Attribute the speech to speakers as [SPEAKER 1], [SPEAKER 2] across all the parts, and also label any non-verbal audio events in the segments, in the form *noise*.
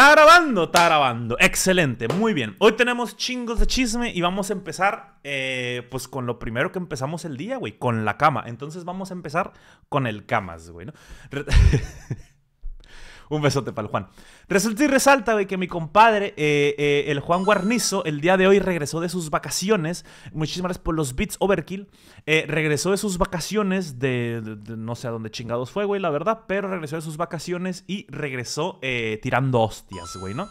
[SPEAKER 1] Está grabando, está grabando. Excelente, muy bien. Hoy tenemos chingos de chisme y vamos a empezar eh, pues con lo primero que empezamos el día, güey, con la cama. Entonces vamos a empezar con el camas, güey, ¿no? *laughs* Un besote para el Juan. Resulta y resalta, güey, que mi compadre, eh, eh, el Juan Guarnizo, el día de hoy regresó de sus vacaciones. Muchísimas gracias por los beats overkill. Eh, regresó de sus vacaciones de, de, no sé a dónde chingados fue, güey, la verdad. Pero regresó de sus vacaciones y regresó tirando hostias, güey, ¿no?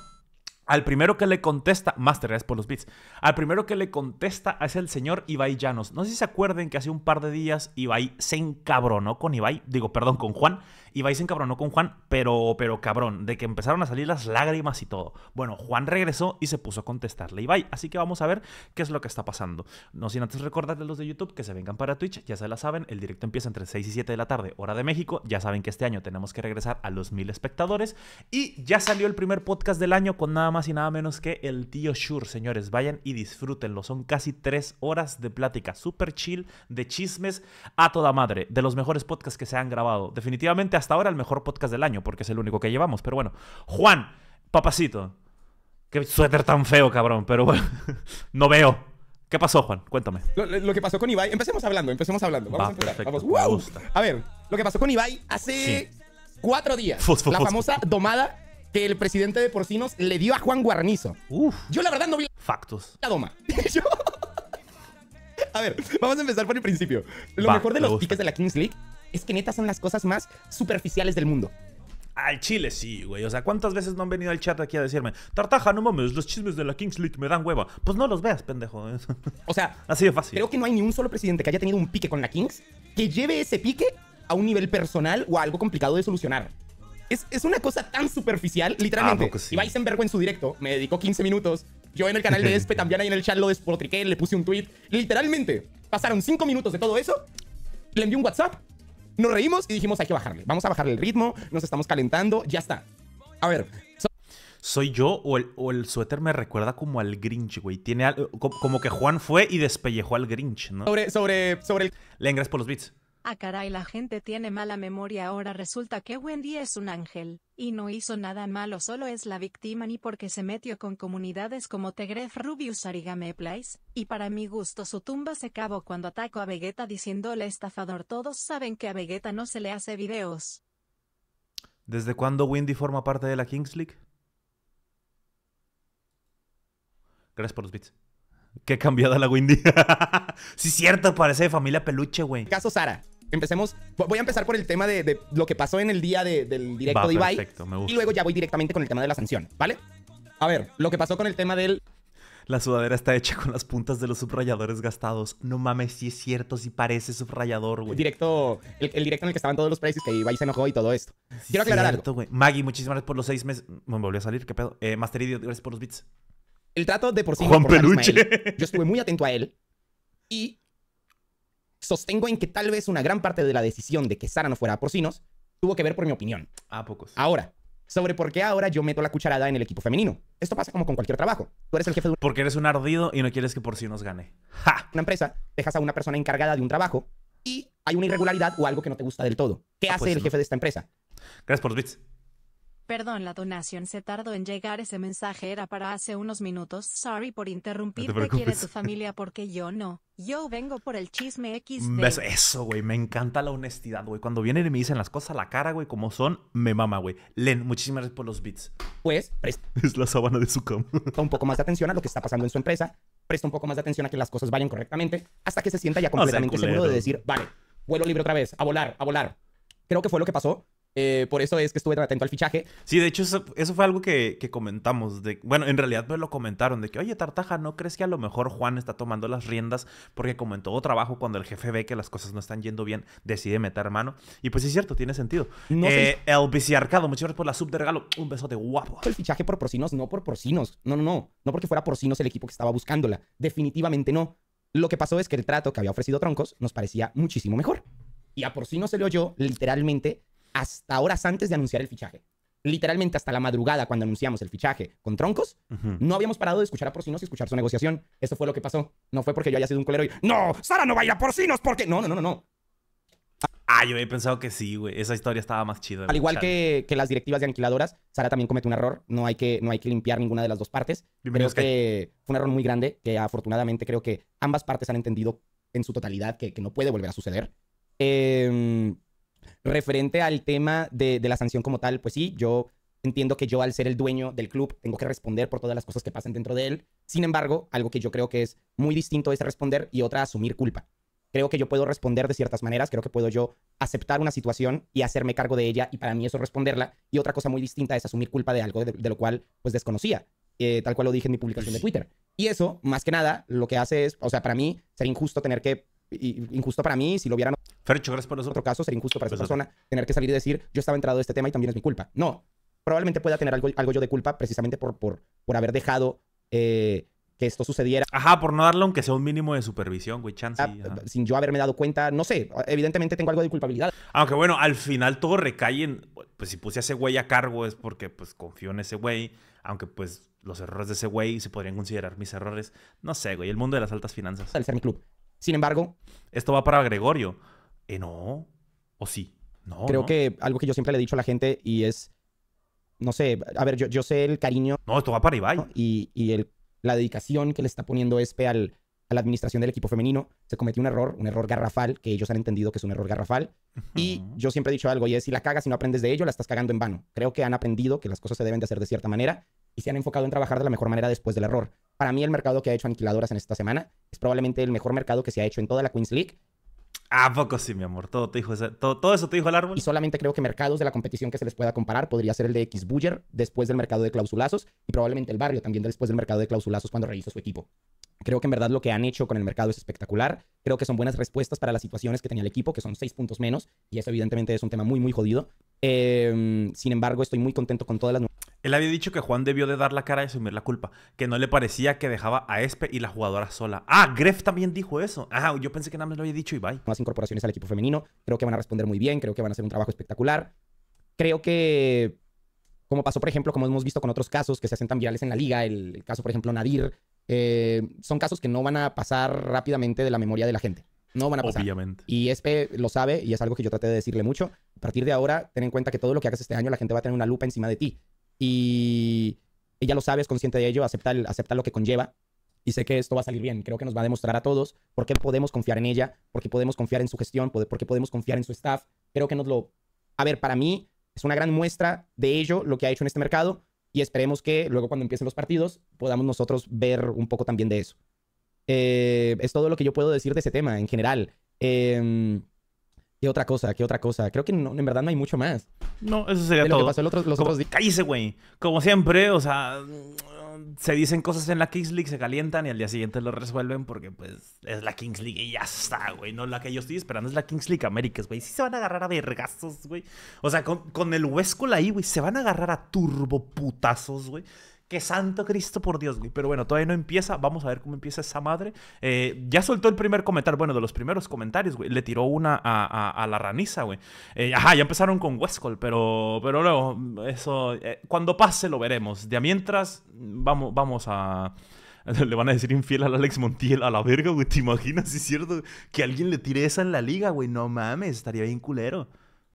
[SPEAKER 1] Al primero que le contesta, Master, es por los bits. Al primero que le contesta es el señor Ibai Llanos. No sé si se acuerden que hace un par de días Ibai se encabronó con Ibai, digo, perdón, con Juan. Ibai se encabronó con Juan, pero, pero cabrón, de que empezaron a salir las lágrimas y todo. Bueno, Juan regresó y se puso a contestarle Ibai. Así que vamos a ver qué es lo que está pasando. No sin antes recordarles los de YouTube que se vengan para Twitch, ya se la saben. El directo empieza entre 6 y 7 de la tarde, hora de México. Ya saben que este año tenemos que regresar a los mil espectadores. Y ya salió el primer podcast del año con nada más y nada menos que el tío Shure, señores. Vayan y disfrútenlo. Son casi tres horas de plática, súper chill, de chismes a toda madre, de los mejores podcasts que se han grabado. Definitivamente hasta ahora el mejor podcast del año, porque es el único que llevamos. Pero bueno, Juan, papacito. Qué suéter tan feo, cabrón, pero bueno, *laughs* no veo. ¿Qué pasó, Juan? Cuéntame.
[SPEAKER 2] Lo, que pasó con Ibai, empecemos hablando, empecemos hablando. Vamos a empezar. Vamos. A ver, lo que pasó con Ibai hace cuatro días. la famosa domada que el presidente de Porcinos le dio a Juan Guarnizo. Uf. Yo la verdad no vi
[SPEAKER 1] factos.
[SPEAKER 2] La doma. *laughs* A ver, vamos a empezar por el principio. Lo mejor de los piques de la Kings League es que neta son las cosas más superficiales del mundo.
[SPEAKER 1] Al Chile sí, güey. O sea, ¿cuántas veces no han venido al chat aquí a decirme, Tartaja, no mames, los chismes de la Kings League me dan hueva? Pues no los veas, pendejo. O sea, *laughs* así de fácil. Creo que no hay ni un solo presidente que haya tenido un pique con la Kings que lleve ese pique
[SPEAKER 2] a un nivel personal o algo complicado de solucionar. Es, una cosa tan superficial, ah, literalmente. Y pues sí. en su directo me dedicó 15 minutos. Yo en el canal de Espe *laughs* también ahí en el chat lo despotriqué, le puse un tweet. Literalmente, pasaron 5 minutos de todo eso. Le envié un WhatsApp, nos reímos y dijimos, hay que bajarle. Vamos a bajarle el ritmo, nos estamos calentando, ya está.
[SPEAKER 1] A ver, soy yo o el, o el, suéter me recuerda como al Grinch, güey. Tiene como que Juan fue y despellejó al Grinch, ¿no? Sobre, sobre, sobre el... por los beats.
[SPEAKER 2] Ah caray la gente tiene mala memoria ahora resulta que Wendy es un ángel, y no hizo nada malo solo es la víctima ni porque se metió con comunidades como Tegref Rubius Arigame Place, y para mi gusto su tumba se acabó cuando atacó a Vegeta diciéndole estafador todos saben que a Vegeta no se le hace videos.
[SPEAKER 1] ¿Desde cuándo Wendy forma parte de la Kings League? Gracias por los bits. Qué cambiada la Wendy *laughs* sí, cierto, parece de familia peluche, güey. Caso Sara empecemos. Voy
[SPEAKER 2] a empezar por el tema de, lo que pasó en el día del directo de Ibai. Y luego ya voy directamente con el tema de la
[SPEAKER 1] sanción, ¿vale? A ver, lo que pasó con el tema del la sudadera está hecha con las puntas de los subrayadores gastados. No mames, si es cierto, si parece subrayador, güey. Directo, el, directo en el que estaban todos los precios que Ibai se enojó y todo esto. Quiero aclarar algo. Maggie, muchísimas gracias por los seis meses. Me volvió a salir, qué pedo. Eh, Master Idiot, gracias por los bits.
[SPEAKER 2] El trato de por sí. Juan Peluche. yo estuve muy atento a él. Y Sostengo en que tal vez una gran parte de la decisión de que Sara no fuera a porcinos tuvo que ver por mi opinión. A pocos. Ahora, sobre por qué ahora yo meto la cucharada en el equipo femenino. Esto pasa como con cualquier trabajo. Tú eres el jefe Porque eres un ardido y no quieres que porcinos gane. ¡Ja! Una empresa, dejas a una persona encargada de un trabajo y hay una irregularidad o algo que no te gusta del todo. ¿Qué ah, hace pues el jefe de esta empresa? Gracias por los bits. Perdón, la donación se tardó en llegar. Ese mensaje era para hace unos minutos. Sorry por interrumpirte. quiere tu familia porque yo no. Yo vengo por el chisme X. Mm,
[SPEAKER 1] eso, güey. Me encanta la honestidad, güey. Cuando vienen y me dicen las cosas a la cara, güey, como son, me mama, güey. Len, muchísimas gracias por los beats. Pues, presta. *laughs* Es la sábana de su cama. un poco más de atención a lo que está pasando en su empresa. Presta un poco más de atención a que
[SPEAKER 2] las cosas vayan correctamente. Hasta que se sienta ya ah, completamente seguro de decir, vale, vuelo libre otra vez, a volar, a volar.
[SPEAKER 1] Creo que fue lo que pasó eh, por eso es que estuve tan atento al fichaje. Sí, de hecho, eso, fue algo que, comentamos. De, bueno, en realidad me lo comentaron de que, oye, Tartaja, ¿no crees que a lo mejor Juan está tomando las riendas? Porque como en todo trabajo, cuando el jefe ve que las cosas no están yendo bien, decide meter mano. Y pues es cierto, tiene sentido. Eh, el viciarcado, muchas gracias por la sub de regalo. Un besote guapo. El
[SPEAKER 2] fichaje por porcinos, no por porcinos. No, no, no. No porque fuera porcinos el equipo que estaba buscándola. Definitivamente no. Lo que pasó es que el trato que había ofrecido Troncos nos parecía muchísimo mejor. Y a porcinos se le oyó literalmente hasta horas antes de anunciar el fichaje. Literalmente hasta la madrugada cuando anunciamos el fichaje con Troncos, no habíamos parado de escuchar a Porcinos y escuchar su negociación. Eso fue lo que pasó. No
[SPEAKER 1] fue porque yo haya sido un colero y ¡No! ¡Sara no va a ir a Porcinos! Porque... No, no, no, no, Ah, yo he pensado que sí, güey. Esa historia estaba más chida. Al igual
[SPEAKER 2] que, que, las directivas de aniquiladoras, Sara también comete un error. No hay que, no hay que limpiar ninguna de las dos partes. Pero es que fue un error muy grande que afortunadamente creo que ambas partes han entendido en su totalidad que, que no puede volver a suceder. Eh, Referente al tema de, la sanción como tal, pues sí, yo entiendo que yo al ser el dueño del club tengo que responder por todas las cosas que pasan dentro de él. Sin embargo, algo que yo creo que es muy distinto es responder y otra asumir culpa. Creo que yo puedo responder de ciertas maneras, creo que puedo yo aceptar una situación y hacerme cargo de ella y para mí eso es responderla. Y otra cosa muy distinta es asumir culpa de algo de, lo cual pues desconocía, eh, tal cual lo dije en mi publicación de Twitter. Y eso, más que nada, lo que hace es, o sea, para mí sería injusto tener que, injusto para mí si lo vieran Fercho, gracias por nosotros. Otro caso, sería injusto para esa pues, persona tener que salir y decir, yo estaba entrado en este tema y también es mi culpa. No, probablemente pueda tener algo, algo yo de culpa precisamente por, por, por haber dejado eh, que esto sucediera. Ajá, por no darle aunque sea un
[SPEAKER 1] mínimo de supervisión, güey, chance. Ah,
[SPEAKER 2] sin yo haberme dado cuenta, no sé, evidentemente tengo algo de culpabilidad.
[SPEAKER 1] Aunque bueno, al final todo recae en, pues si puse a ese güey a cargo es porque pues confío en ese güey, aunque pues los errores de ese güey se podrían considerar mis errores. No sé, güey, el mundo de las altas finanzas. Al ser mi club. Sin embargo... Esto va para Gregorio. Eh, no. ¿O
[SPEAKER 2] sí? No. Creo que algo que yo siempre le he dicho a la gente y es, no sé, a ver, yo, yo sé el cariño. No, esto va para Ibai. Y, la dedicación que le está poniendo Espe a la administración del equipo femenino. Se cometió un error, un error garrafal, que ellos han entendido que es un error garrafal. Y yo siempre he dicho algo, y es, si la cagas y no aprendes de ello, la estás cagando en vano. Creo que han aprendido que las cosas se deben de hacer de cierta manera y se han enfocado en trabajar de la mejor manera después del error. Para mí el mercado que ha hecho Aniquiladoras en esta semana es probablemente el mejor mercado que se ha hecho en toda la Queens League ¿A
[SPEAKER 1] poco sí, mi amor?
[SPEAKER 2] ¿Todo, te dijo todo, eso te dijo el árbol? Y solamente creo que mercados de la competición que se les pueda comparar podría ser el de X Buller después del mercado de clausulazos y probablemente el barrio también después del mercado de clausulazos cuando revisó su equipo. Creo que en verdad lo que han hecho con el mercado es espectacular. Creo que son buenas respuestas para las situaciones que tenía el equipo, que son seis puntos menos, y eso
[SPEAKER 1] evidentemente es un tema muy, muy jodido. Em, sin embargo, estoy muy contento con todas las... Él había dicho que Juan debió de dar la cara y asumir la culpa, que no le parecía que dejaba a Espe y la jugadora sola. Ah,
[SPEAKER 2] Greff también dijo eso. Ah, yo pensé que nada más lo había dicho y bye. Más incorporaciones al equipo femenino, creo que van a responder muy bien, creo que van a hacer un trabajo espectacular. Creo que, como pasó, por ejemplo, como hemos visto con otros casos que se hacen tan virales en la liga, el, caso, por ejemplo, Nadir, eh, son casos que no van a pasar rápidamente de la memoria de la gente. No van a pasar. Obviamente. Y Espe lo sabe y es algo que yo traté de decirle mucho. A partir de ahora, ten en cuenta que todo lo que hagas este año, la gente va a tener una lupa encima de ti y ella lo sabe, es consciente de ello, acepta lo que conlleva y sé que esto va a salir bien. Creo que nos va a demostrar a todos por qué podemos confiar en ella, por qué podemos confiar en su gestión, por qué podemos confiar en su staff. Creo que nos lo... A ver, para mí es una gran muestra de ello lo que ha hecho en este mercado y esperemos que luego cuando empiecen los partidos podamos nosotros ver un poco también de eso. Eh, es todo lo que yo puedo decir de ese tema en general. Em, ¿Qué otra cosa? ¿Qué otra cosa? Creo que no, en verdad no hay mucho más.
[SPEAKER 1] No, eso sería todo. los Cállese, güey. Como siempre, o sea, se dicen cosas en la Kings League, se calientan y al día siguiente lo resuelven porque, pues, es la Kings League y ya está, güey. No la que yo estoy esperando, es la Kings League Américas, güey. Sí se van a agarrar a vergazos, güey. O sea, con, el Huesco ahí, güey, se van a agarrar a turboputazos, güey. Que santo Cristo por Dios, güey. Pero bueno, todavía no empieza. Vamos a ver cómo empieza esa madre. Eh, ya soltó el primer comentario. Bueno, de los primeros comentarios, güey. Le tiró una a, la raniza, güey. Eh, ajá, ya empezaron con Westcall, pero, pero luego, eso. Eh, cuando pase lo veremos. Ya mientras, vamos, vamos a. *laughs* Le van a decir infiel al Alex Montiel a la verga, güey. ¿Te imaginas, si es cierto? Que alguien le tire esa en la liga, güey. No mames, estaría bien culero.